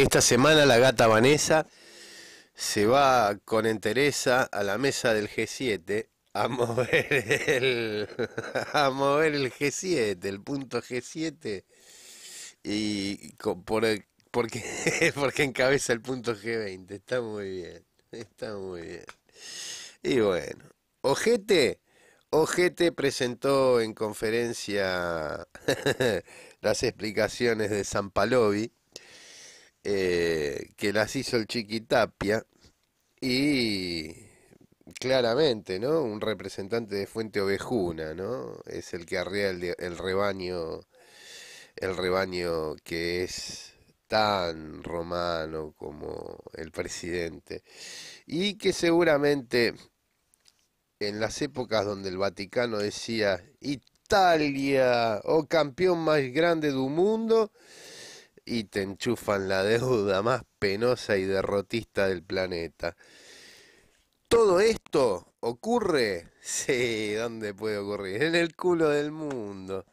Esta semana la gata Vanessa se va con entereza a la mesa del G7 a mover el, a mover el G7, el punto G7, y por, porque, porque encabeza el punto G20. Está muy bien, está muy bien. Y bueno, Ojete, Ojete presentó en conferencia las explicaciones de San eh, que las hizo el Chiquitapia y claramente, ¿no? Un representante de Fuente Ovejuna, ¿no? Es el que arrea el, rebaño, el rebaño que es tan romano como el presidente y que seguramente en las épocas donde el Vaticano decía Italia, o oh campeón más grande del mundo, y te enchufan la deuda más penosa y derrotista del planeta. Todo esto ocurre, sí, ¿dónde puede ocurrir? En el culo del mundo.